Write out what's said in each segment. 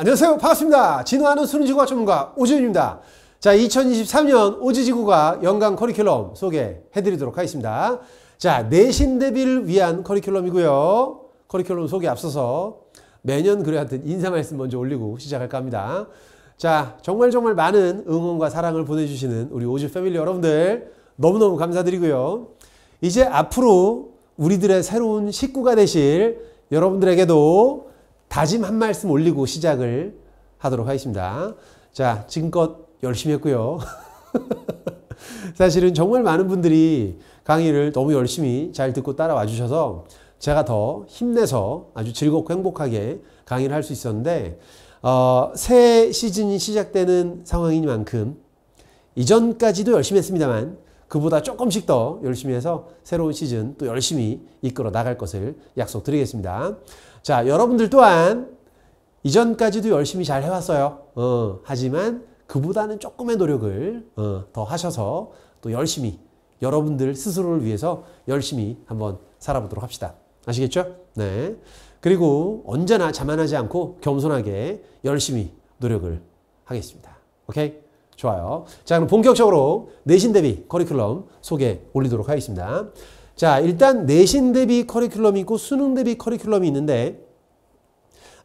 안녕하세요. 반갑습니다. 진화하는 수능지구과 전문가 오지훈입니다. 자, 2023년 오지지구가 연간 커리큘럼 소개해드리도록 하겠습니다. 자, 내신 대비를 위한 커리큘럼이고요. 커리큘럼 소개 앞서서 매년 그래 하여튼 인사 말씀 먼저 올리고 시작할까 합니다. 자, 정말 정말 많은 응원과 사랑을 보내주시는 우리 오지 패밀리 여러분들 너무너무 감사드리고요. 이제 앞으로 우리들의 새로운 식구가 되실 여러분들에게도 다짐 한 말씀 올리고 시작을 하도록 하겠습니다. 자, 지금껏 열심히 했고요. 사실은 정말 많은 분들이 강의를 너무 열심히 잘 듣고 따라와 주셔서 제가 더 힘내서 아주 즐겁고 행복하게 강의를 할 수 있었는데 어, 새 시즌이 시작되는 상황인 만큼 이전까지도 열심히 했습니다만 그보다 조금씩 더 열심히 해서 새로운 시즌 또 열심히 이끌어 나갈 것을 약속드리겠습니다. 자, 여러분들 또한 이전까지도 열심히 잘 해왔어요. 어, 하지만 그보다는 조금의 노력을 어, 더 하셔서 또 열심히 여러분들 스스로를 위해서 열심히 한번 살아보도록 합시다. 아시겠죠? 네. 그리고 언제나 자만하지 않고 겸손하게 열심히 노력을 하겠습니다. 오케이? 좋아요. 자, 그럼 본격적으로 내신 대비 커리큘럼 소개 올리도록 하겠습니다. 자, 일단 내신 대비 커리큘럼이 있고 수능 대비 커리큘럼이 있는데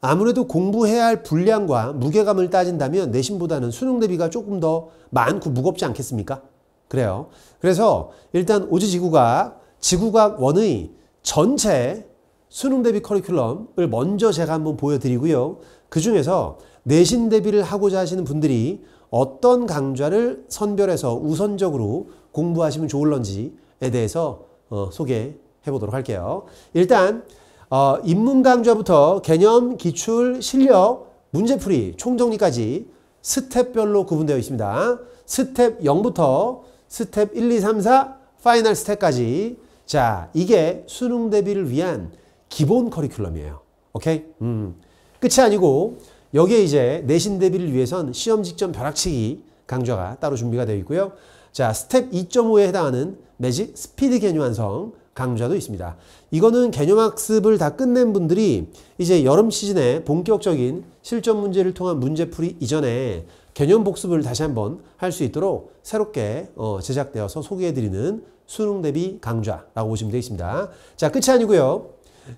아무래도 공부해야 할 분량과 무게감을 따진다면 내신보다는 수능 대비가 조금 더 많고 무겁지 않겠습니까? 그래요. 그래서 일단 오지 지구가 지구과학 1의 전체 수능 대비 커리큘럼을 먼저 제가 한번 보여드리고요. 그 중에서 내신 대비를 하고자 하시는 분들이 어떤 강좌를 선별해서 우선적으로 공부하시면 좋을런지에 대해서 어, 소개해 보도록 할게요. 일단 어, 입문 강좌부터 개념, 기출, 실력, 문제풀이, 총정리까지 스텝별로 구분되어 있습니다. 스텝 0부터 스텝 1, 2, 3, 4 파이널 스텝까지 자 이게 수능 대비를 위한 기본 커리큘럼이에요. 오케이? 음. 끝이 아니고 여기에 이제 내신 대비를 위해선 시험 직전 벼락치기 강좌가 따로 준비가 되어 있고요. 자 스텝 2.5에 해당하는 매직 스피드 개념 완성 강좌도 있습니다. 이거는 개념 학습을 다 끝낸 분들이 이제 여름 시즌에 본격적인 실전 문제를 통한 문제풀이 이전에 개념 복습을 다시 한번 할 수 있도록 새롭게 어, 제작되어서 소개해드리는 수능 대비 강좌라고 보시면 되겠습니다. 자 끝이 아니고요.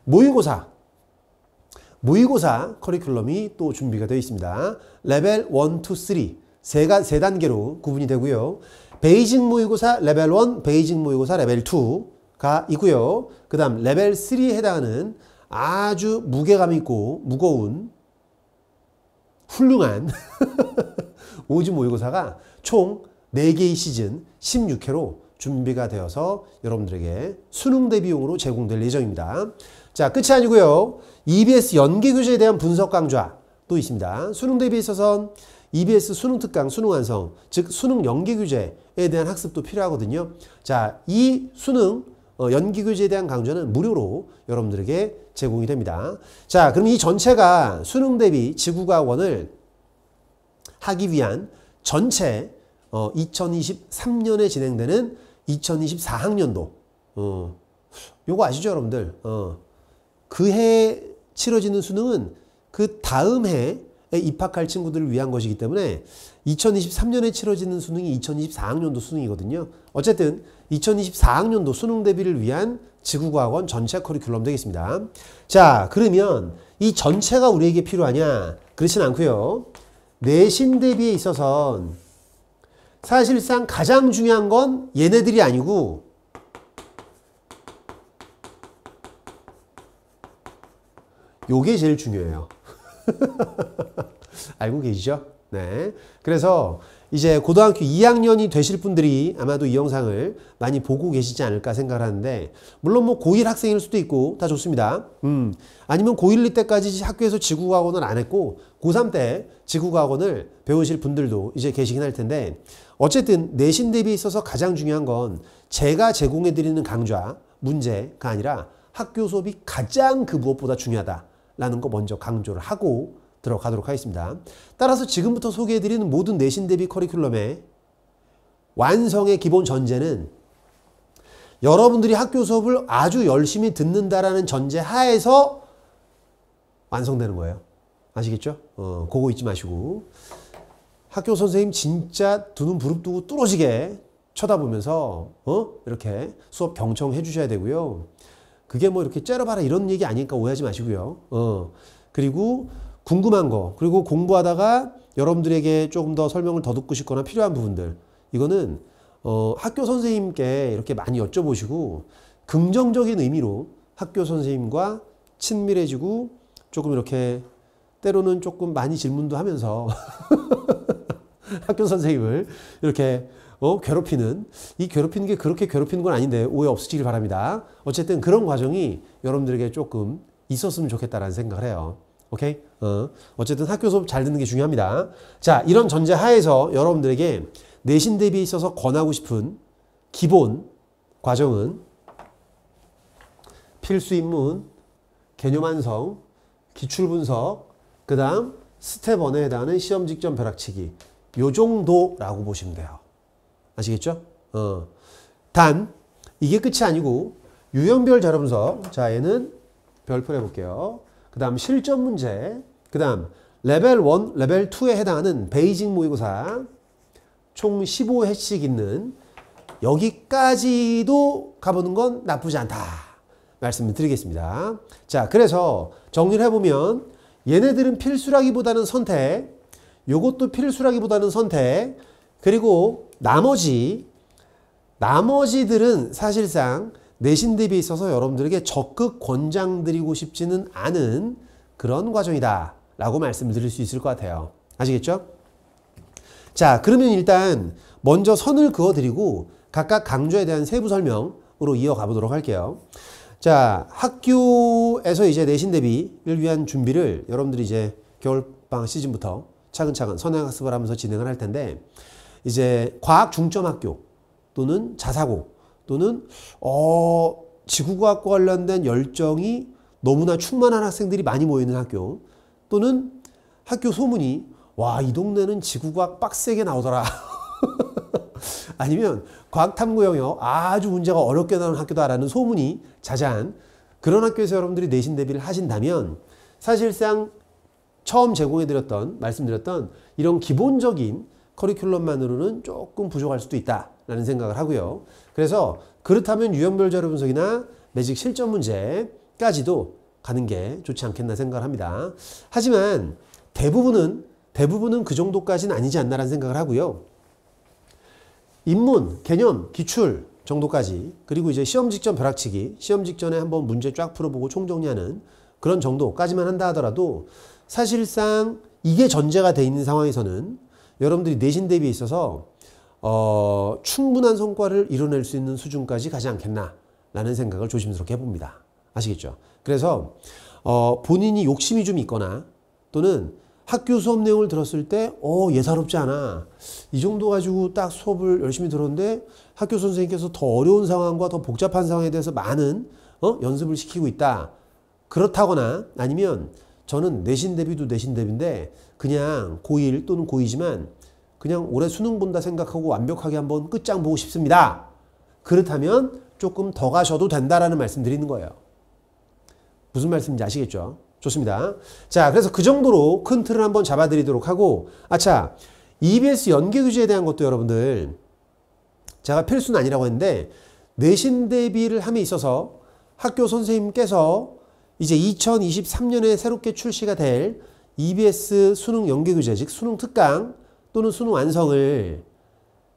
모의고사 모의고사 커리큘럼이 또 준비가 되어 있습니다. 레벨 1, 2, 3 세, 세 단계로 구분이 되고요. 베이징 모의고사 레벨 1, 베이징 모의고사 레벨 2가 있고요. 그 다음 레벨 3에 해당하는 아주 무게감 있고 무거운 훌륭한 오즈 모의고사가 총 4개의 시즌 16회로 준비가 되어서 여러분들에게 수능 대비용으로 제공될 예정입니다. 자 끝이 아니고요. EBS 연계교재에 대한 분석 강좌도 있습니다. 수능 대비에 있어서 EBS 수능 특강, 수능 완성, 즉 수능 연기 규제에 대한 학습도 필요하거든요. 자, 이 수능 어, 연기 규제에 대한 강좌는 무료로 여러분들에게 제공이 됩니다. 자, 그럼 이 전체가 수능 대비 지구과원을 하기 위한 전체 어, 2023년에 진행되는 2024학년도 어, 요거 아시죠 여러분들? 어, 그해 치러지는 수능은 그 다음 해 입학할 친구들을 위한 것이기 때문에 2023년에 치러지는 수능이 2024학년도 수능이거든요. 어쨌든 2024학년도 수능 대비를 위한 지구과학원 전체 커리큘럼 되겠습니다. 자, 그러면 이 전체가 우리에게 필요하냐? 그렇진 않고요. 내신 대비에 있어서 사실상 가장 중요한 건 얘네들이 아니고 요게 제일 중요해요. 알고 계시죠? 네. 그래서 이제 고등학교 2학년이 되실 분들이 아마도 이 영상을 많이 보고 계시지 않을까 생각 하는데 물론 뭐 고1 학생일 수도 있고 다 좋습니다. 음. 아니면 고1 2 때까지 학교에서 지구과학원을 안 했고 고3 때 지구과학원을 배우실 분들도 이제 계시긴 할 텐데 어쨌든 내신 대비에 있어서 가장 중요한 건 제가 제공해 드리는 강좌 문제가 아니라 학교 수업이 가장 그 무엇보다 중요하다라는 거 먼저 강조를 하고 들어가도록 하겠습니다. 따라서 지금부터 소개해드리는 모든 내신 대비 커리큘럼의 완성의 기본 전제는 여러분들이 학교 수업을 아주 열심히 듣는다라는 전제 하에서 완성되는 거예요. 아시겠죠? 어, 그거 잊지 마시고 학교 선생님 진짜 두 눈 부릅뜨고 뚫어지게 쳐다보면서 어? 이렇게 수업 경청해 주셔야 되고요. 그게 뭐 이렇게 째려봐라 이런 얘기 아니니까 오해하지 마시고요. 어. 그리고 궁금한 거 그리고 공부하다가 여러분들에게 조금 더 설명을 더 듣고 싶거나 필요한 부분들 이거는 어, 학교 선생님께 이렇게 많이 여쭤보시고 긍정적인 의미로 학교 선생님과 친밀해지고 조금 이렇게 때로는 조금 많이 질문도 하면서 학교 선생님을 이렇게 어, 괴롭히는 이 괴롭히는 게 그렇게 괴롭히는 건 아닌데 오해 없으시길 바랍니다. 어쨌든 그런 과정이 여러분들에게 조금 있었으면 좋겠다라는 생각을 해요. 오케이? 어. 어쨌든 학교 수업 잘 듣는 게 중요합니다. 자, 이런 전제 하에서 여러분들에게 내신 대비에 있어서 권하고 싶은 기본 과정은 필수 입문, 개념 완성, 기출 분석, 그 다음 스텝 1에 해당하는 시험 직전 벼락치기 요 정도라고 보시면 돼요. 아시겠죠? 어. 단 이게 끝이 아니고 유형별 자료 분석 자 얘는 별표 해볼게요. 그 다음 실전 문제, 그 다음 레벨 1, 레벨 2에 해당하는 베이징 모의고사 총 15회씩 있는 여기까지도 가보는 건 나쁘지 않다 말씀을 드리겠습니다. 자 그래서 정리를 해보면 얘네들은 필수라기보다는 선택 요것도 필수라기보다는 선택 그리고 나머지 나머지들은 사실상 내신 대비에 있어서 여러분들에게 적극 권장드리고 싶지는 않은 그런 과정이다 라고 말씀을 드릴 수 있을 것 같아요. 아시겠죠? 자 그러면 일단 먼저 선을 그어드리고 각각 강조에 대한 세부 설명으로 이어가 보도록 할게요. 자 학교에서 이제 내신 대비를 위한 준비를 여러분들이 이제 겨울방학 시즌부터 차근차근 선행학습을 하면서 진행을 할 텐데 이제 과학 중점 학교 또는 자사고 또는 어, 지구과학과 관련된 열정이 너무나 충만한 학생들이 많이 모이는 학교 또는 학교 소문이 와 이 동네는 지구과학 빡세게 나오더라 아니면 과학탐구 영역 아주 문제가 어렵게 나오는 학교다라는 소문이 자자한 그런 학교에서 여러분들이 내신 대비를 하신다면 사실상 처음 제공해드렸던 말씀드렸던 이런 기본적인 커리큘럼만으로는 조금 부족할 수도 있다 라는 생각을 하고요. 그래서 그렇다면 유형별 자료 분석이나 매직 실전 문제까지도 가는 게 좋지 않겠나 생각을 합니다. 하지만 대부분은 대부분은 그 정도까지는 아니지 않나라는 생각을 하고요. 입문, 개념, 기출 정도까지 그리고 이제 시험 직전 벼락치기, 시험 직전에 한번 문제 쫙 풀어보고 총정리하는 그런 정도까지만 한다 하더라도 사실상 이게 전제가 돼 있는 상황에서는 여러분들이 내신 대비에 있어서 어, 충분한 성과를 이뤄낼 수 있는 수준까지 가지 않겠나라는 생각을 조심스럽게 해봅니다. 아시겠죠? 그래서 어, 본인이 욕심이 좀 있거나 또는 학교 수업 내용을 들었을 때, 어, 예사롭지 않아. 이 정도 가지고 딱 수업을 열심히 들었는데 학교 선생님께서 더 어려운 상황과 더 복잡한 상황에 대해서 많은 어? 연습을 시키고 있다. 그렇다거나 아니면 저는 내신 대비도 내신 대비인데 그냥 고1 또는 고2지만 그냥 올해 수능 본다 생각하고 완벽하게 한번 끝장 보고 싶습니다. 그렇다면 조금 더 가셔도 된다라는 말씀 드리는 거예요. 무슨 말씀인지 아시겠죠? 좋습니다. 자, 그래서 그 정도로 큰 틀을 한번 잡아드리도록 하고, 아차, EBS 연계교재에 대한 것도 여러분들, 제가 필수는 아니라고 했는데, 내신 대비를 함에 있어서 학교 선생님께서 이제 2023년에 새롭게 출시가 될 EBS 수능 연계교재, 즉 수능 특강, 또는 수능 완성을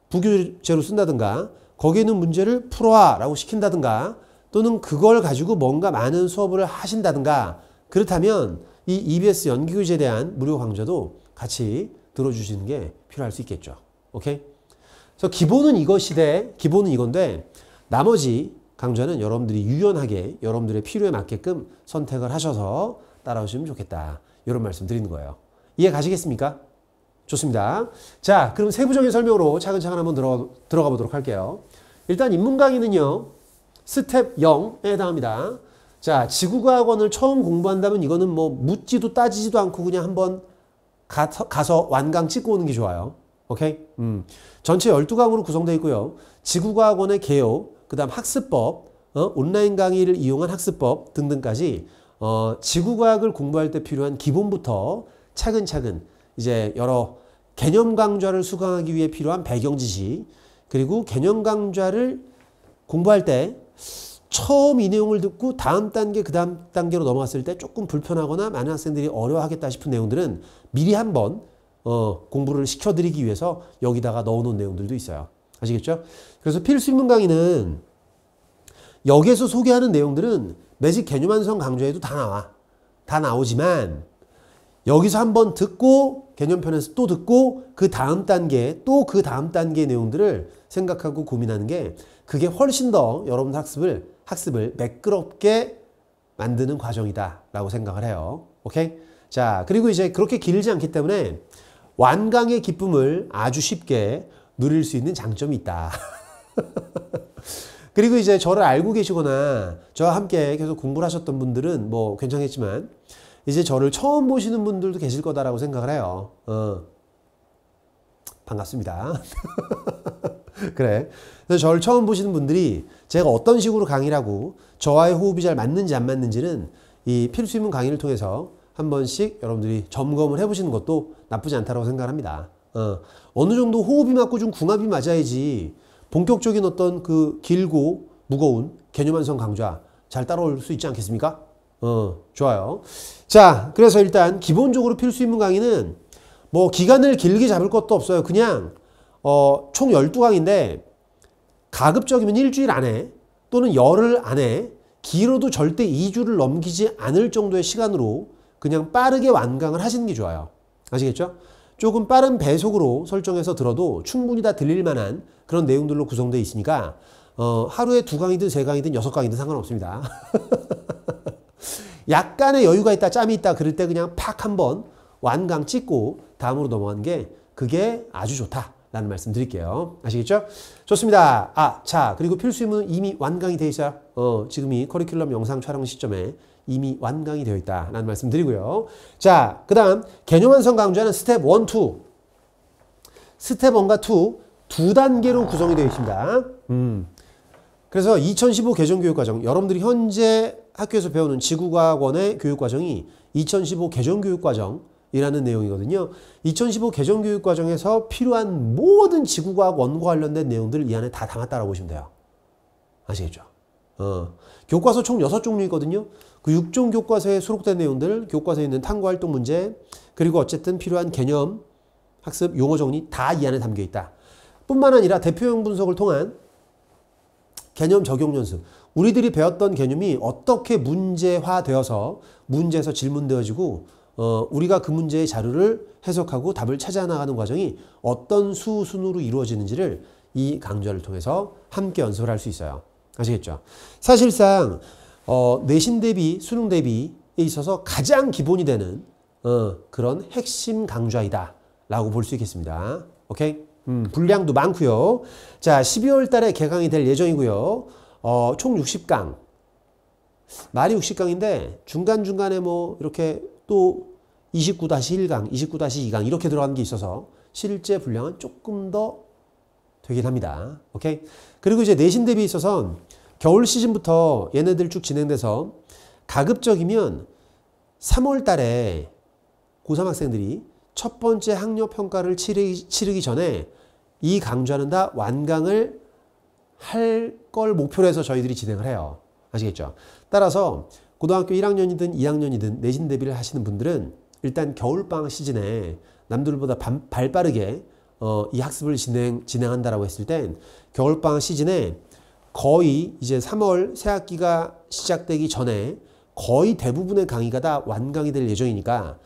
부교재로 쓴다든가 거기에 있는 문제를 풀어와라고 시킨다든가 또는 그걸 가지고 뭔가 많은 수업을 하신다든가 그렇다면 이 EBS 연기교재에 대한 무료 강좌도 같이 들어주시는 게 필요할 수 있겠죠. 오케이? 그래서 기본은 이것이 돼, 기본은 이건데 나머지 강좌는 여러분들이 유연하게 여러분들의 필요에 맞게끔 선택을 하셔서 따라오시면 좋겠다. 이런 말씀 드리는 거예요. 이해 가시겠습니까? 좋습니다. 자, 그럼 세부적인 설명으로 차근차근 한번 들어가, 들어가 보도록 할게요. 일단 인문 강의는요. 스텝 0에 해당합니다. 자, 지구과학원을 처음 공부한다면 이거는 뭐 묻지도 따지지도 않고 그냥 한번 가서, 가서 완강 찍고 오는 게 좋아요. 오케이? 음. 전체 12강으로 구성되어 있고요. 지구과학원의 개요, 그 다음 학습법, 어? 온라인 강의를 이용한 학습법 등등까지 어, 지구과학을 공부할 때 필요한 기본부터 차근차근 이제 여러 개념 강좌를 수강하기 위해 필요한 배경 지식 그리고 개념 강좌를 공부할 때 처음 이 내용을 듣고 다음 단계 그 다음 단계로 넘어갔을 때 조금 불편하거나 많은 학생들이 어려워하겠다 싶은 내용들은 미리 한번 어, 공부를 시켜드리기 위해서 여기다가 넣어놓은 내용들도 있어요. 아시겠죠? 그래서 필수 인문 강의는 여기에서 소개하는 내용들은 매직 개념 완성 강좌에도 다 나와. 다 나오지만 여기서 한번 듣고 개념편에서 또 듣고 그 다음 단계 또 그 다음 단계 내용들을 생각하고 고민하는 게 그게 훨씬 더 여러분 학습을 학습을 매끄럽게 만드는 과정이다라고 생각을 해요. 오케이? 자, 그리고 이제 그렇게 길지 않기 때문에 완강의 기쁨을 아주 쉽게 누릴 수 있는 장점이 있다. 그리고 이제 저를 알고 계시거나 저와 함께 계속 공부를 하셨던 분들은 뭐 괜찮겠지만 이제 저를 처음 보시는 분들도 계실 거다라고 생각을 해요. 어. 반갑습니다. 그래. 그래서 저를 처음 보시는 분들이 제가 어떤 식으로 강의를 고 저와의 호흡이 잘 맞는지 안 맞는지는 이 필수입문 강의를 통해서 한 번씩 여러분들이 점검을 해보시는 것도 나쁘지 않다고 생각합니다. 어. 어느 정도 호흡이 맞고 좀 궁합이 맞아야지 본격적인 어떤 그 길고 무거운 개념 완성 강좌 잘 따라올 수 있지 않겠습니까? 어, 좋아요. 자, 그래서 일단 기본적으로 필수 입문 강의는 뭐 기간을 길게 잡을 것도 없어요. 그냥 어, 총 12강인데 가급적이면 일주일 안에 또는 열흘 안에 길어도 절대 2주를 넘기지 않을 정도의 시간으로 그냥 빠르게 완강을 하시는 게 좋아요. 아시겠죠? 조금 빠른 배속으로 설정해서 들어도 충분히 다 들릴 만한 그런 내용들로 구성되어 있으니까 어, 하루에 두 강이든 세 강이든 여섯 강이든 상관없습니다. 약간의 여유가 있다, 짬이 있다 그럴 때 그냥 팍 한번 완강 찍고 다음으로 넘어간 게 그게 아주 좋다라는 말씀 드릴게요. 아시겠죠? 좋습니다. 아, 자, 그리고 필수임은 이미 완강이 돼 있어요. 어, 지금 이 커리큘럼 영상 촬영 시점에 이미 완강이 되어 있다라는 말씀 드리고요. 자, 그 다음 개념 완성 강좌는 스텝 1, 2. 스텝 1과 2, 두 단계로 구성이 되어 있습니다. 음. 그래서 2015 개정교육과정, 여러분들이 현재 학교에서 배우는 지구과학원의 교육과정이 2015 개정교육과정이라는 내용이거든요. 2015 개정교육과정에서 필요한 모든 지구과학원과 관련된 내용들을 이 안에 다 담았다라고 보시면 돼요. 아시겠죠? 어. 교과서 총 6종류 있거든요. 그 6종 교과서에 수록된 내용들, 교과서에 있는 탐구활동 문제, 그리고 어쨌든 필요한 개념, 학습, 용어 정리 다 이 안에 담겨 있다. 뿐만 아니라 대표형 분석을 통한 개념 적용 연습. 우리들이 배웠던 개념이 어떻게 문제화되어서 문제에서 질문되어지고 어, 우리가 그 문제의 자료를 해석하고 답을 찾아 나가는 과정이 어떤 수 순으로 이루어지는지를 이 강좌를 통해서 함께 연습을 할 수 있어요. 아시겠죠? 사실상 어, 내신 대비, 수능 대비에 있어서 가장 기본이 되는 어, 그런 핵심 강좌이다 라고 볼 수 있겠습니다. 오케이? 음, 분량도 많고요. 자, 12월 달에 개강이 될 예정이고요. 어, 총 60강. 말이 60강인데 중간중간에 뭐 이렇게 또 29-1강, 29-2강 이렇게 들어간 게 있어서 실제 분량은 조금 더 되긴 합니다. 오케이? 그리고 이제 내신 대비에 있어서 겨울 시즌부터 얘네들 쭉 진행돼서 가급적이면 3월 달에 고3 학생들이 첫 번째 학력 평가를 치르기, 치르기 전에 이 강좌는 다 완강을 할걸 목표로 해서 저희들이 진행을 해요. 아시겠죠? 따라서 고등학교 1학년이든 2학년이든 내신 대비를 하시는 분들은 일단 겨울방 시즌에 남들보다 발 빠르게 어, 이 학습을 진행, 진행한다라고 했을 땐겨울방 시즌에 거의 이제 3월 새학기가 시작되기 전에 거의 대부분의 강의가 다 완강이 될 예정이니까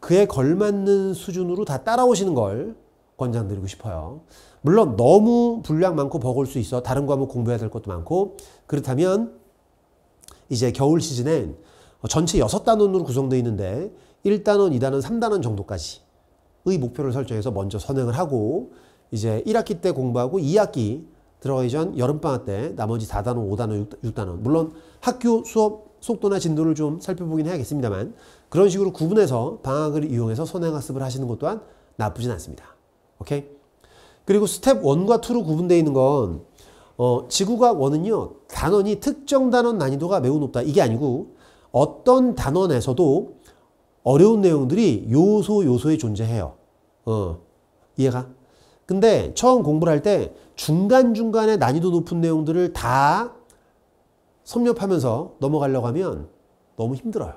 그에 걸맞는 수준으로 다 따라오시는 걸 권장드리고 싶어요. 물론 너무 분량 많고 버거울 수 있어. 다른 과목 공부해야 될 것도 많고. 그렇다면 이제 겨울 시즌엔 전체 6단원으로 구성되어 있는데 1단원, 2단원, 3단원 정도까지의 목표를 설정해서 먼저 선행을 하고 이제 1학기 때 공부하고 2학기 들어가기 전 여름방학 때 나머지 4단원, 5단원, 6, 단원 물론 학교 수업 속도나 진도를 좀 살펴보긴 해야겠습니다만 그런 식으로 구분해서 방학을 이용해서 선행학습을 하시는 것 또한 나쁘진 않습니다. 오케이? 그리고 스텝 1과 2로 구분되어 있는 건 어, 지구과학 1은요. 단원이 특정 단원 난이도가 매우 높다. 이게 아니고 어떤 단원에서도 어려운 내용들이 요소 요소에 존재해요. 어, 이해가? 근데 처음 공부를 할 때 중간중간에 난이도 높은 내용들을 다 섭렵하면서 넘어가려고 하면 너무 힘들어요.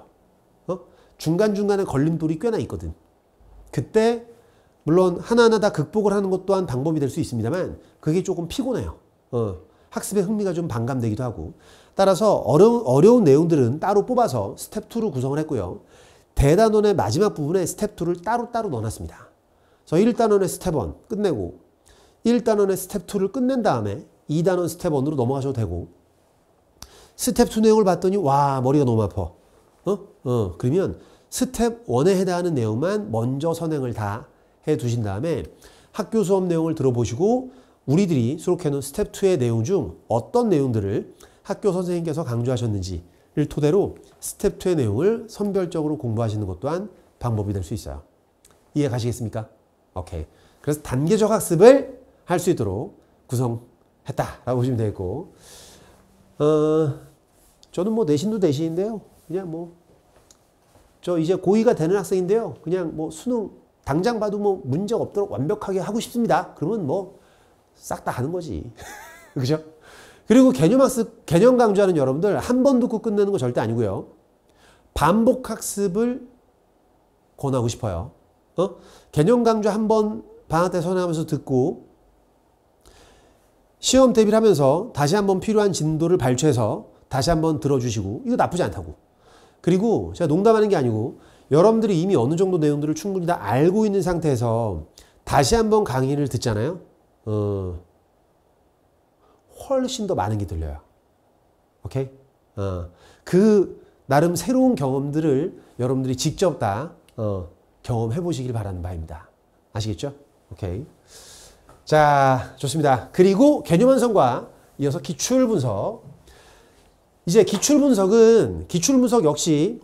어? 중간중간에 걸림돌이 꽤나 있거든. 그때 물론 하나하나 다 극복을 하는 것 또한 방법이 될 수 있습니다만 그게 조금 피곤해요. 어, 학습의 흥미가 좀 반감되기도 하고 따라서 어려운, 어려운 내용들은 따로 뽑아서 스텝 2로 구성을 했고요. 대단원의 마지막 부분에 스텝 2를 따로따로 넣어놨습니다. 그래서 1단원의 스텝 1 끝내고 1단원의 스텝 2를 끝낸 다음에 2단원 스텝 1으로 넘어가셔도 되고 스텝 2 내용을 봤더니 와 머리가 너무 아파. 어? 어, 그러면 스텝 1에 해당하는 내용만 먼저 선행을 다해 두신 다음에 학교 수업 내용을 들어보시고 우리들이 수록해놓은 스텝 2의 내용 중 어떤 내용들을 학교 선생님께서 강조하셨는지를 토대로 스텝 2의 내용을 선별적으로 공부하시는 것 또한 방법이 될 수 있어요. 이해 가시겠습니까? 오케이. 그래서 단계적 학습을 할 수 있도록 구성했다라고 보시면 되겠고, 어, 저는 뭐 내신도 내신인데요. 그냥 뭐, 저 이제 고의가 되는 학생인데요. 그냥 뭐 수능 당장 봐도 뭐 문제 없도록 완벽하게 하고 싶습니다. 그러면 뭐 싹 다 하는 거지. 그죠? 그리고 개념학습, 개념 강조하는 여러분들 한 번 듣고 끝내는 거 절대 아니고요. 반복 학습을 권하고 싶어요. 어? 개념 강조 한 번 방학 때 선행하면서 듣고 시험 대비를 하면서 다시 한번 필요한 진도를 발췌해서 다시 한번 들어주시고 이거 나쁘지 않다고. 그리고 제가 농담하는 게 아니고 여러분들이 이미 어느 정도 내용들을 충분히 다 알고 있는 상태에서 다시 한번 강의를 듣잖아요. 어, 훨씬 더 많은 게 들려요. 오케이? 어, 그 나름 새로운 경험들을 여러분들이 직접 다 어, 경험해 보시길 바라는 바입니다. 아시겠죠? 오케이. 자, 좋습니다. 그리고 개념 완성과 이어서 기출 분석. 이제 기출 분석은 기출 분석 역시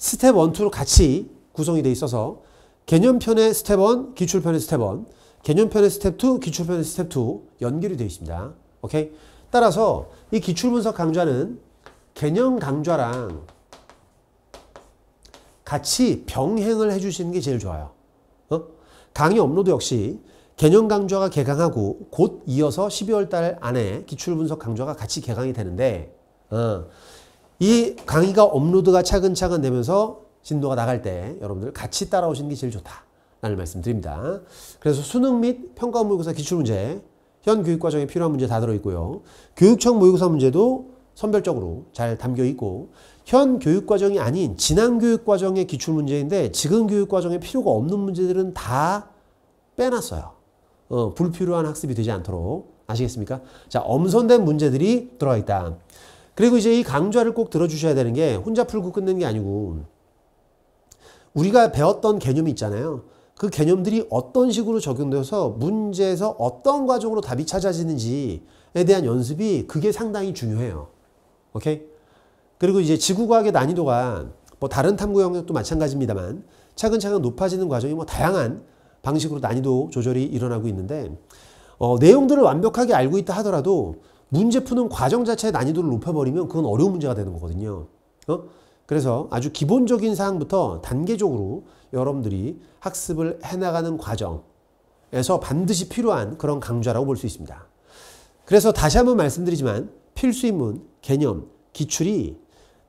스텝 1, 2로 같이 구성이 돼 있어서 개념편의 스텝 1, 기출편의 스텝 1, 개념편의 스텝 2, 기출편의 스텝 2 연결이 되어 있습니다. 오케이? 따라서 이 기출분석 강좌는 개념 강좌랑 같이 병행을 해주시는 게 제일 좋아요. 어? 강의 업로드 역시 개념 강좌가 개강하고 곧 이어서 12월 달 안에 기출분석 강좌가 같이 개강이 되는데 어, 이 강의가 업로드가 차근차근 되면서 진도가 나갈 때 여러분들 같이 따라오시는 게 제일 좋다. 라는 말씀 드립니다. 그래서 수능 및 평가 모의고사 기출문제, 현 교육과정에 필요한 문제 다 들어있고요. 교육청 모의고사 문제도 선별적으로 잘 담겨있고 현 교육과정이 아닌 지난 교육과정의 기출문제인데 지금 교육과정에 필요가 없는 문제들은 다 빼놨어요. 어, 불필요한 학습이 되지 않도록 아시겠습니까? 자, 엄선된 문제들이 들어있다. 그리고 이제 이 강좌를 꼭 들어주셔야 되는 게 혼자 풀고 끝낸게 아니고 우리가 배웠던 개념이 있잖아요. 그 개념들이 어떤 식으로 적용되어서 문제에서 어떤 과정으로 답이 찾아지는지에 대한 연습이 그게 상당히 중요해요. 오케이? 그리고 이제 지구과학의 난이도가 뭐 다른 탐구 영역도 마찬가지입니다만 차근차근 높아지는 과정이 뭐 다양한 방식으로 난이도 조절이 일어나고 있는데 어, 내용들을 완벽하게 알고 있다 하더라도 문제 푸는 과정 자체의 난이도를 높여버리면 그건 어려운 문제가 되는 거거든요. 어? 그래서 아주 기본적인 사항부터 단계적으로 여러분들이 학습을 해나가는 과정에서 반드시 필요한 그런 강좌라고 볼 수 있습니다. 그래서 다시 한번 말씀드리지만 필수인문, 개념, 기출이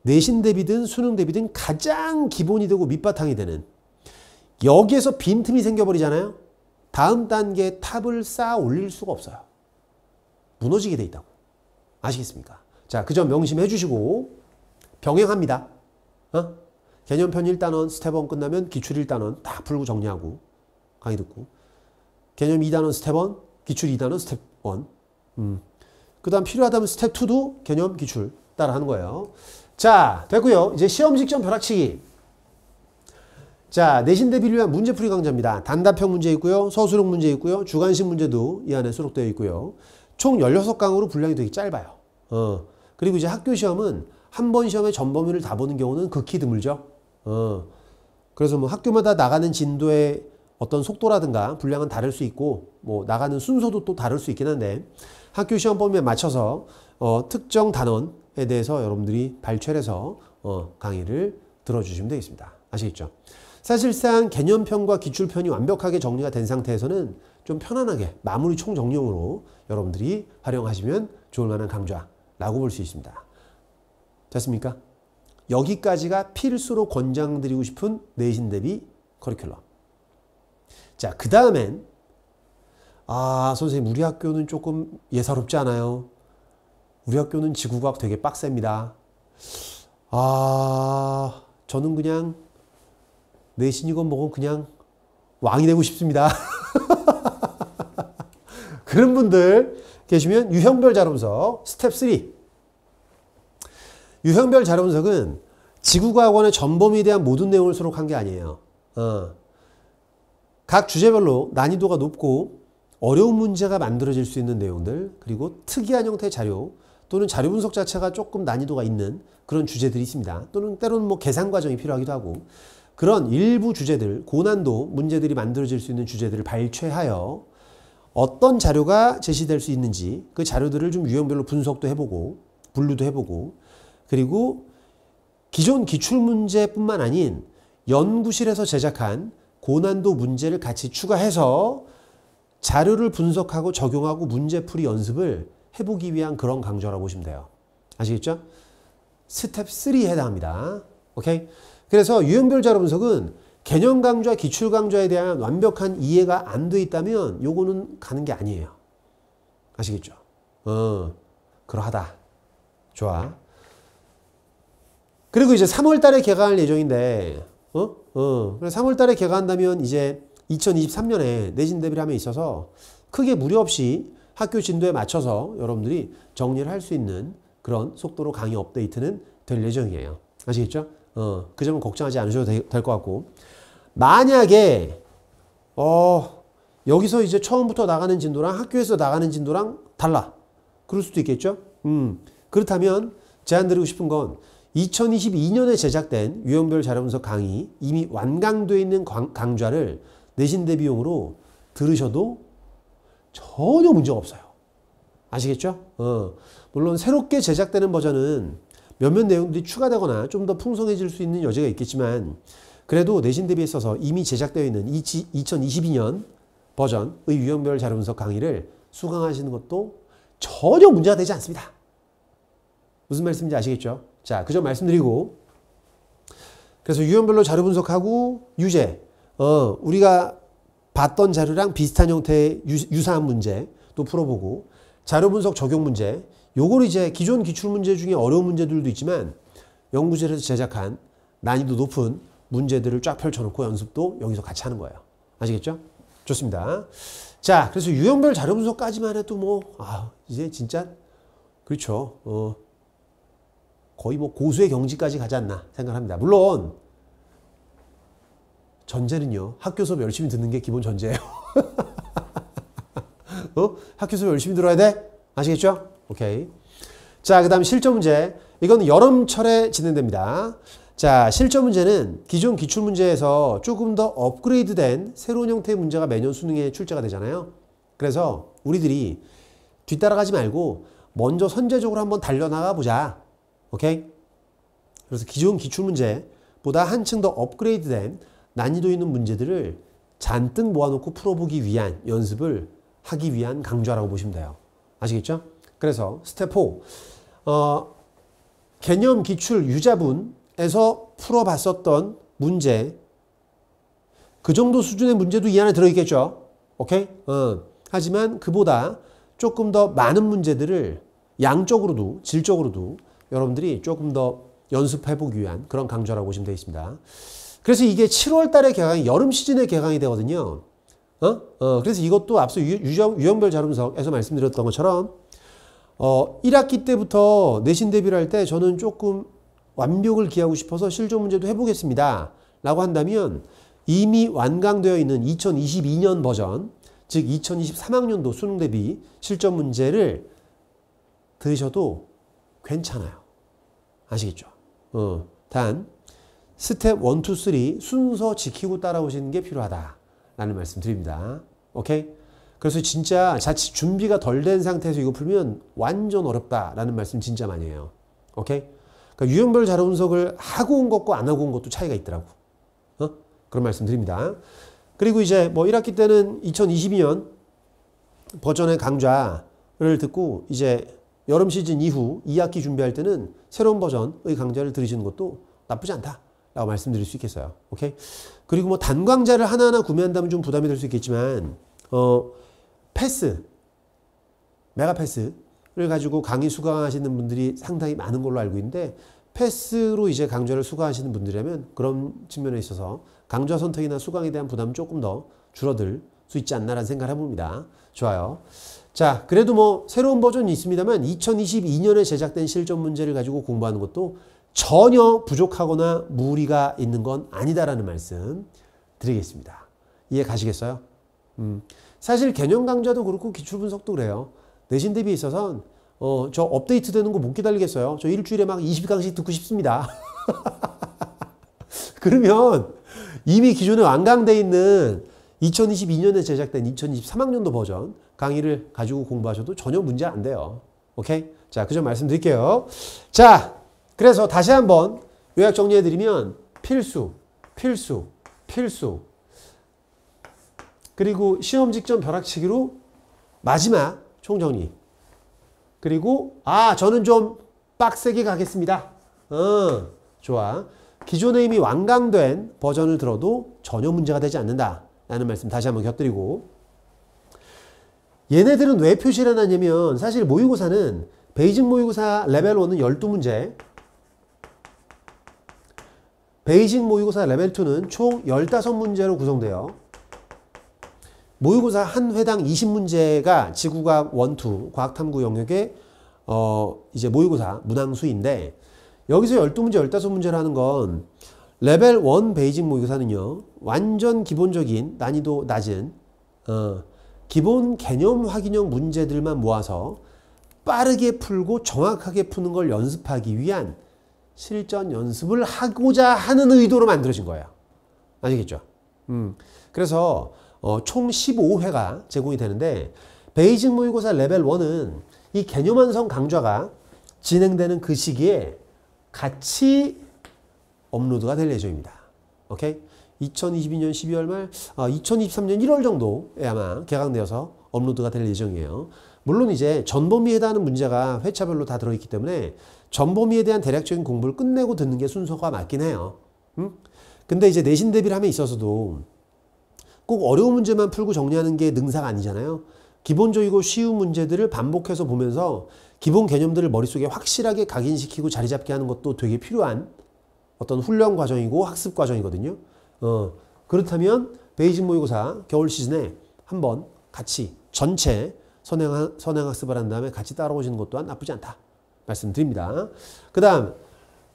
내신 대비든 수능 대비든 가장 기본이 되고 밑바탕이 되는 여기에서 빈틈이 생겨버리잖아요. 다음 단계 탑을 쌓아 올릴 수가 없어요. 무너지게 돼 있다고. 아시겠습니까? 자, 그 점 명심해 주시고 병행합니다. 어? 개념편 1단원, 스텝 1 끝나면 기출 1단원 다 풀고 정리하고 강의 듣고 개념 2단원 스텝 1, 기출 2단원 스텝 1. 음. 그다음 필요하다면 스텝 2도 개념 기출 따라 하는 거예요. 자, 됐고요. 이제 시험 직전 벼락치기. 자, 내신대 비를 위한 문제풀이 강좌입니다. 단답형 문제 있고요. 서술형 문제 있고요. 주관식 문제도 이 안에 수록되어 있고요. 총 16강으로 분량이 되게 짧아요. 어. 그리고 이제 학교 시험은 한 번 시험에 전 범위를 다 보는 경우는 극히 드물죠. 어. 그래서 뭐 학교마다 나가는 진도의 어떤 속도라든가 분량은 다를 수 있고 뭐 나가는 순서도 또 다를 수 있긴 한데 학교 시험 범위에 맞춰서 어, 특정 단원에 대해서 여러분들이 발췌해서 어, 강의를 들어주시면 되겠습니다. 아시겠죠? 사실상 개념편과 기출편이 완벽하게 정리가 된 상태에서는 좀 편안하게 마무리 총정리용으로 여러분들이 활용하시면 좋을 만한 강좌라고 볼 수 있습니다. 됐습니까? 여기까지가 필수로 권장드리고 싶은 내신 대비 커리큘럼. 자, 그 다음엔 아, 선생님 우리 학교는 조금 예사롭지 않아요. 우리 학교는 지구과학 되게 빡셉니다. 아, 저는 그냥 내신이건 뭐건 그냥 왕이 되고 싶습니다. 그런 분들 계시면 유형별 자료분석 스텝 3 유형별 자료분석은 지구과학원의 전범위에 대한 모든 내용을 수록한 게 아니에요. 어. 각 주제별로 난이도가 높고 어려운 문제가 만들어질 수 있는 내용들 그리고 특이한 형태의 자료 또는 자료 분석 자체가 조금 난이도가 있는 그런 주제들이 있습니다. 또는 때로는 뭐 계산 과정이 필요하기도 하고 그런 일부 주제들 고난도 문제들이 만들어질 수 있는 주제들을 발췌하여 어떤 자료가 제시될 수 있는지 그 자료들을 좀 유형별로 분석도 해보고 분류도 해보고 그리고 기존 기출문제뿐만 아닌 연구실에서 제작한 고난도 문제를 같이 추가해서 자료를 분석하고 적용하고 문제풀이 연습을 해보기 위한 그런 강좌라고 보시면 돼요. 아시겠죠? 스텝 3에 해당합니다. 오케이? 그래서 유형별 자료 분석은 개념 강좌, 기출 강좌에 대한 완벽한 이해가 안 돼 있다면 요거는 가는 게 아니에요. 아시겠죠? 어, 그러하다. 좋아. 그리고 이제 3월 달에 개강할 예정인데, 어? 어. 그래 3월 달에 개강한다면 이제 2023년에 내신 대비를 함에 있어서 크게 무리 없이 학교 진도에 맞춰서 여러분들이 정리를 할 수 있는 그런 속도로 강의 업데이트는 될 예정이에요. 아시겠죠? 어, 그 점은 걱정하지 않으셔도 될 것 같고. 만약에, 어, 여기서 이제 처음부터 나가는 진도랑 학교에서 나가는 진도랑 달라. 그럴 수도 있겠죠? 음. 그렇다면 제안 드리고 싶은 건 2022년에 제작된 유형별 자료 분석 강의 이미 완강돼 있는 강좌를 내신 대비용으로 들으셔도 전혀 문제가 없어요. 아시겠죠? 어. 물론 새롭게 제작되는 버전은 몇몇 내용들이 추가되거나 좀 더 풍성해질 수 있는 여지가 있겠지만 그래도 내신 대비에 있어서 이미 제작되어 있는 2022년 버전의 유형별 자료 분석 강의를 수강하시는 것도 전혀 문제가 되지 않습니다. 무슨 말씀인지 아시겠죠? 자, 그 점 말씀드리고 그래서 유형별로 자료 분석하고 유제 어, 우리가 봤던 자료랑 비슷한 형태의 유, 유사한 문제 또 풀어보고 자료 분석 적용 문제 요걸 이제 기존 기출문제 중에 어려운 문제들도 있지만 연구실에서 제작한 난이도 높은 문제들을 쫙 펼쳐놓고 연습도 여기서 같이 하는 거예요. 아시겠죠? 좋습니다. 자, 그래서 유형별 자료 분석까지만 해도 뭐, 아, 이제 진짜, 그렇죠. 어, 거의 뭐 고수의 경지까지 가지 않나 생각합니다. 물론, 전제는요, 학교 수업 열심히 듣는 게 기본 전제예요. 어? 학교 수업 열심히 들어야 돼? 아시겠죠? 오케이. 자, 그 다음 실전 문제. 이건 여름철에 진행됩니다. 자, 실전 문제는 기존 기출문제에서 조금 더 업그레이드 된 새로운 형태의 문제가 매년 수능에 출제가 되잖아요. 그래서 우리들이 뒤따라가지 말고 먼저 선제적으로 한번 달려나가 보자. 오케이? 그래서 기존 기출문제보다 한층 더 업그레이드 된 난이도 있는 문제들을 잔뜩 모아놓고 풀어보기 위한 연습을 하기 위한 강좌라고 보시면 돼요. 아시겠죠? 그래서 스텝 4 어, 개념 기출 유자분에서 풀어봤었던 문제 그 정도 수준의 문제도 이 안에 들어있겠죠. 오케이? 어. 하지만 그보다 조금 더 많은 문제들을 양적으로도 질적으로도 여러분들이 조금 더 연습해보기 위한 그런 강좌라고 보시면 되어 습니다 그래서 이게 7월 달에 개강이 여름 시즌에 개강이 되거든요. 어? 어, 그래서 이것도 앞서 유, 유형, 유형별 자료분석에서 말씀드렸던 것처럼 어, 1학기 때부터 내신 대비를 할 때 저는 조금 완벽을 기하고 싶어서 실전 문제도 해보겠습니다. 라고 한다면 이미 완강되어 있는 2022년 버전, 즉 2023학년도 수능 대비 실전 문제를 드셔도 괜찮아요. 아시겠죠? 어, 단 스텝 1, 2, 3 순서 지키고 따라오시는 게 필요하다라는 말씀 드립니다. 오케이? 그래서 진짜 자칫 준비가 덜 된 상태에서 이거 풀면 완전 어렵다라는 말씀 진짜 많이 해요. 오케이? 그러니까 유형별 자료 분석을 하고 온 것과 안 하고 온 것도 차이가 있더라고. 어? 그런 말씀 드립니다. 그리고 이제 뭐 1학기 때는 2022년 버전의 강좌를 듣고 이제 여름 시즌 이후 2학기 준비할 때는 새로운 버전의 강좌를 들으시는 것도 나쁘지 않다. 라고 말씀드릴 수 있겠어요. 오케이? 그리고 뭐 단광자를 하나하나 구매한다면 좀 부담이 될 수 있겠지만, 어, 패스, 메가패스를 가지고 강의 수강하시는 분들이 상당히 많은 걸로 알고 있는데 패스로 이제 강좌를 수강하시는 분들이라면 그런 측면에 있어서 강좌 선택이나 수강에 대한 부담 조금 더 줄어들 수 있지 않나라는 생각을 해봅니다. 좋아요. 자, 그래도 뭐 새로운 버전이 있습니다만 2022년에 제작된 실전 문제를 가지고 공부하는 것도 전혀 부족하거나 무리가 있는 건 아니다라는 말씀 드리겠습니다. 이해 가시겠어요? 음. 사실 개념 강좌도 그렇고 기출 분석도 그래요. 내신 대비에 있어서는 어, 저 업데이트 되는 거 못 기다리겠어요. 저 일주일에 막 20강씩 듣고 싶습니다. 그러면 이미 기존에 완강돼 있는 2022년에 제작된 2023학년도 버전 강의를 가지고 공부하셔도 전혀 문제 안 돼요. 오케이? 자, 그점 말씀드릴게요. 자, 그래서 다시 한번 요약 정리해드리면 필수, 필수, 필수, 그리고 시험 직전 벼락치기로 마지막 총정리. 그리고 아 저는 좀 빡세게 가겠습니다. 어, 좋아. 기존에 이미 완강된 버전을 들어도 전혀 문제가 되지 않는다. 라는 말씀 다시 한번 곁들이고 얘네들은 왜 표시를 해놨냐면 사실 모의고사는 베이징 모의고사 레벨 1은 12문제 베이징 모의고사 레벨 2는 총 15문제로 구성돼요. 모의고사 한 회당 20문제가 지구과학 1, 2, 과학탐구 영역의 어 이제 모의고사 문항수인데 여기서 12문제 1 5문제를하는건 레벨 1 베이직 모의고사는요. 완전 기본적인 난이도 낮은 어 기본 개념 확인형 문제들만 모아서 빠르게 풀고 정확하게 푸는 걸 연습하기 위한 실전 연습을 하고자 하는 의도로 만들어진 거예요. 아시겠죠? 음. 그래서 어, 총 15회가 제공이 되는데 베이징 모의고사 레벨 1은 이 개념 완성 강좌가 진행되는 그 시기에 같이 업로드가 될 예정입니다. 오케이? 2022년 12월 말, 아, 2023년 1월 정도에 아마 개강되어서 업로드가 될 예정이에요. 물론 이제 전범위에 해당하는 문제가 회차별로 다 들어있기 때문에 전범위에 대한 대략적인 공부를 끝내고 듣는 게 순서가 맞긴 해요. 음? 근데 이제 내신 대비를 함에 있어서도 꼭 어려운 문제만 풀고 정리하는 게 능사가 아니잖아요. 기본적이고 쉬운 문제들을 반복해서 보면서 기본 개념들을 머릿속에 확실하게 각인시키고 자리 잡게 하는 것도 되게 필요한 어떤 훈련 과정이고 학습 과정이거든요. 어, 그렇다면 베이직 모의고사 겨울 시즌에 한번 같이 전체 선행, 선행학습을 한 다음에 같이 따라오시는 것 또한 나쁘지 않다. 말씀드립니다. 그 다음,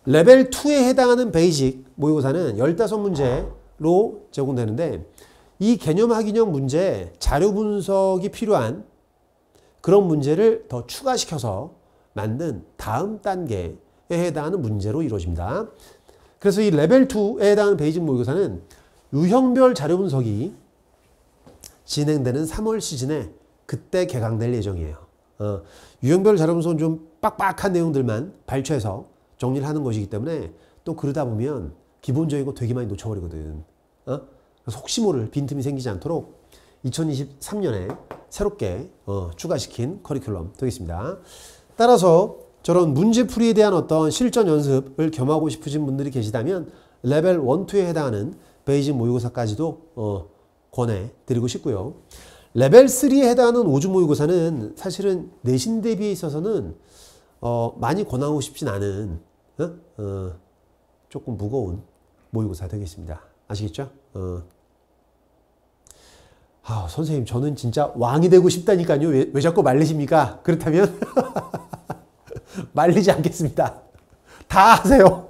레벨 2에 해당하는 베이직 모의고사는 15문제로 제공되는데, 이 개념 학인형 문제 자료 분석이 필요한 그런 문제를 더 추가시켜서 만든 다음 단계에 해당하는 문제로 이루어집니다. 그래서 이 레벨 2에 해당하는 베이징 모의고사는 유형별 자료 분석이 진행되는 3월 시즌에 그때 개강될 예정이에요. 어, 유형별 자료 분석은 좀 빡빡한 내용들만 발췌해서 정리를 하는 것이기 때문에 또 그러다 보면 기본적인 거 되게 많이 놓쳐버리거든. 어? 혹시 모를 빈틈이 생기지 않도록 2023년에 새롭게 어, 추가시킨 커리큘럼 되겠습니다. 따라서 저런 문제풀이에 대한 어떤 실전 연습을 겸하고 싶으신 분들이 계시다면 레벨 1, 2에 해당하는 베이징 모의고사까지도 어, 권해드리고 싶고요. 레벨 3에 해당하는 오주 모의고사는 사실은 내신 대비에 있어서는 어, 많이 권하고 싶진 않은 어? 어 조금 무거운 모의고사 되겠습니다. 아시겠죠? 어. 아, 선생님, 저는 진짜 왕이 되고 싶다니까요. 왜, 왜 자꾸 말리십니까? 그렇다면 말리지 않겠습니다. 다 하세요.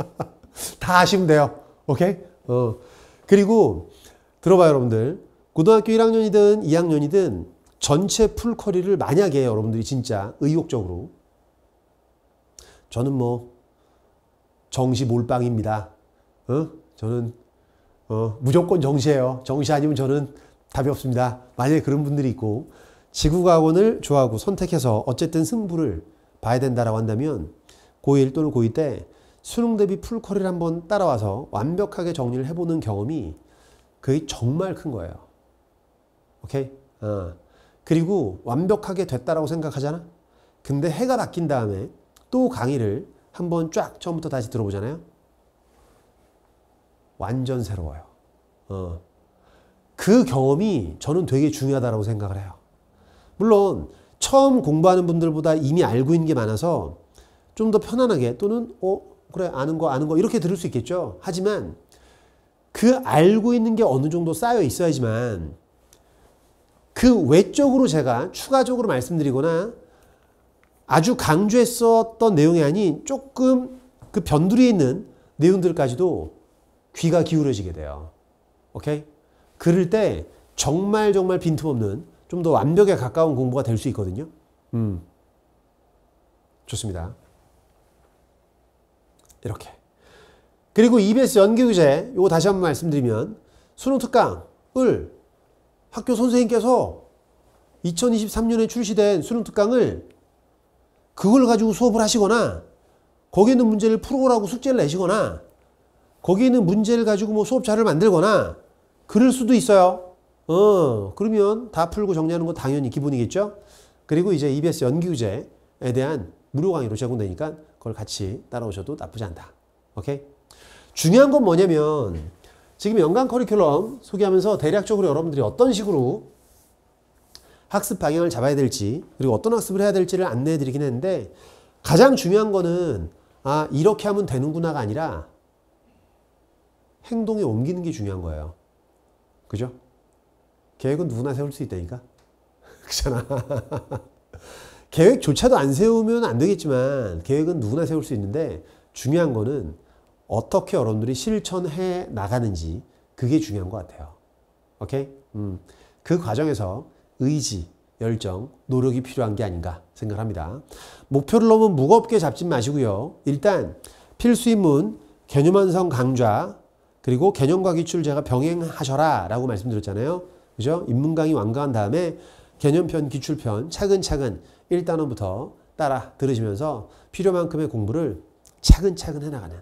다 하시면 돼요. 오케이? 어. 그리고 들어봐요, 여러분들. 고등학교 1학년이든 2학년이든 전체 풀커리를 만약에 여러분들이 진짜 의욕적으로 저는 뭐 정시 몰빵입니다. 어? 저는 어, 무조건 정시예요. 정시 아니면 저는 답이 없습니다. 만약에 그런 분들이 있고 지구과학원을 좋아하고 선택해서 어쨌든 승부를 봐야 된다라고 한다면 고1 또는 고2 때 수능 대비 풀커리를 한번 따라와서 완벽하게 정리를 해보는 경험이 그게 정말 큰 거예요. 오케이? 어. 그리고 완벽하게 됐다라고 생각하잖아? 근데 해가 바뀐 다음에 또 강의를 한번 쫙 처음부터 다시 들어보잖아요? 완전 새로워요. 어. 그 경험이 저는 되게 중요하다고 생각을 해요. 물론 처음 공부하는 분들보다 이미 알고 있는 게 많아서 좀 더 편안하게 또는 어 그래 아는 거 아는 거 이렇게 들을 수 있겠죠. 하지만 그 알고 있는 게 어느 정도 쌓여 있어야지만 그 외적으로 제가 추가적으로 말씀드리거나 아주 강조했었던 내용이 아닌 조금 그 변두리에 있는 내용들까지도 귀가 기울어지게 돼요. 오케이? 그럴 때 정말 정말 빈틈없는 좀 더 완벽에 가까운 공부가 될 수 있거든요. 음. 좋습니다. 이렇게. 그리고 EBS 연기교재, 요거 다시 한 번 말씀드리면, 수능특강을 학교 선생님께서 2023년에 출시된 수능특강을 그걸 가지고 수업을 하시거나, 거기 있는 문제를 풀어오라고 숙제를 내시거나, 거기 있는 문제를 가지고 뭐 수업자를 만들거나, 그럴 수도 있어요. 어, 그러면 다 풀고 정리하는 건 당연히 기본이겠죠? 그리고 이제 EBS 연기교재에 대한 무료 강의로 제공되니까 그걸 같이 따라오셔도 나쁘지 않다. 오케이? 중요한 건 뭐냐면 지금 연간 커리큘럼 소개하면서 대략적으로 여러분들이 어떤 식으로 학습 방향을 잡아야 될지 그리고 어떤 학습을 해야 될지를 안내해 드리긴 했는데 가장 중요한 거는 아 이렇게 하면 되는구나가 아니라 행동에 옮기는 게 중요한 거예요. 그죠? 계획은 누구나 세울 수 있다니까? 그잖아. 계획조차도 안 세우면 안 되겠지만 계획은 누구나 세울 수 있는데 중요한 거는 어떻게 여러분들이 실천해 나가는지 그게 중요한 것 같아요. 오케이? 음. 그 과정에서 의지, 열정, 노력이 필요한 게 아닌가 생각합니다. 목표를 너무 무겁게 잡지 마시고요. 일단 필수 인문, 개념완성 강좌, 그리고 개념과 기출 제가 병행하셔라 라고 말씀드렸잖아요. 그죠? 입문강의 완강한 다음에 개념편, 기출편 차근차근 1단원부터 따라 들으시면서 필요만큼의 공부를 차근차근 해나가는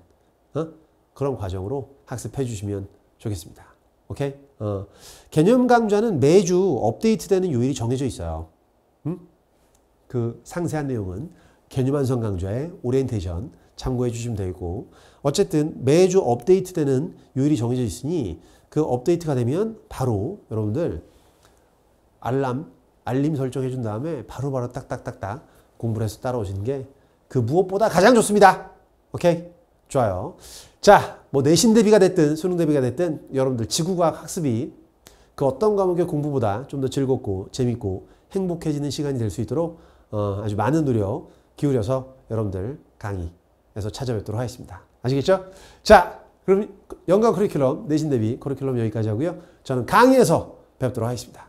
어? 그런 과정으로 학습해 주시면 좋겠습니다. 오케이? 어. 개념 강좌는 매주 업데이트되는 요일이 정해져 있어요. 음? 그 상세한 내용은 개념 완성 강좌의 오리엔테이션 참고해 주시면 되고 어쨌든 매주 업데이트되는 요일이 정해져 있으니 그 업데이트가 되면 바로 여러분들 알람 알림 설정해 준 다음에 바로바로 딱딱딱딱 공부를 해서 따라오시는 게 그 무엇보다 가장 좋습니다. 오케이? 좋아요. 자, 뭐 내신 대비가 됐든 수능 대비가 됐든 여러분들 지구과학 학습이 그 어떤 과목의 공부보다 좀 더 즐겁고 재밌고 행복해지는 시간이 될 수 있도록 어, 아주 많은 노력 기울여서 여러분들 강의 에서 찾아뵙도록 하겠습니다. 아시겠죠? 자, 그럼 연간 커리큘럼 내신 대비 커리큘럼 여기까지 하고요. 저는 강의에서 뵙도록 하겠습니다.